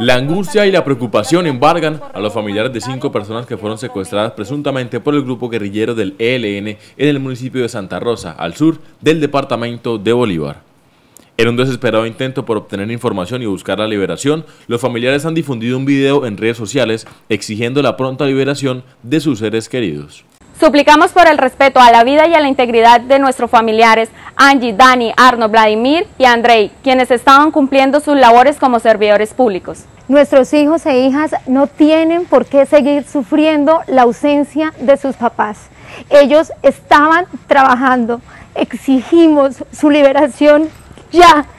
La angustia y la preocupación embargan a los familiares de cinco personas que fueron secuestradas presuntamente por el grupo guerrillero del ELN en el municipio de Santa Rosa, al sur del departamento de Bolívar. En un desesperado intento por obtener información y buscar la liberación, los familiares han difundido un video en redes sociales exigiendo la pronta liberación de sus seres queridos. Suplicamos por el respeto a la vida y a la integridad de nuestros familiares, Angie, Dani, Arno, Vladimir y Andrei, quienes estaban cumpliendo sus labores como servidores públicos. Nuestros hijos e hijas no tienen por qué seguir sufriendo la ausencia de sus papás. Ellos estaban trabajando. Exigimos su liberación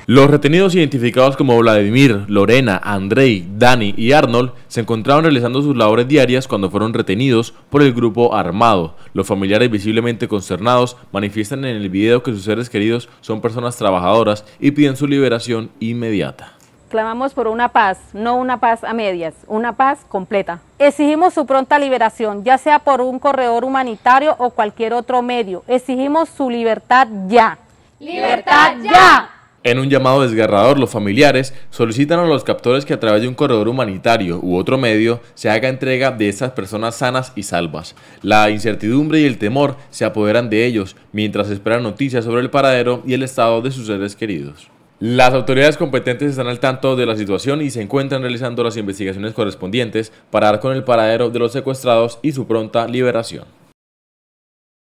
los retenidos identificados como Vladimir, Lorena, Andrei, Dani y Arnold se encontraban realizando sus labores diarias cuando fueron retenidos por el grupo armado. Los familiares visiblemente consternados manifiestan en el video que sus seres queridos son personas trabajadoras y piden su liberación inmediata. Clamamos por una paz, no una paz a medias, una paz completa. Exigimos su pronta liberación, ya sea por un corredor humanitario o cualquier otro medio. Exigimos su libertad ya. Libertad ya. En un llamado desgarrador, los familiares solicitan a los captores que a través de un corredor humanitario u otro medio se haga entrega de estas personas sanas y salvas. La incertidumbre y el temor se apoderan de ellos mientras esperan noticias sobre el paradero y el estado de sus seres queridos. Las autoridades competentes están al tanto de la situación y se encuentran realizando las investigaciones correspondientes para dar con el paradero de los secuestrados y su pronta liberación.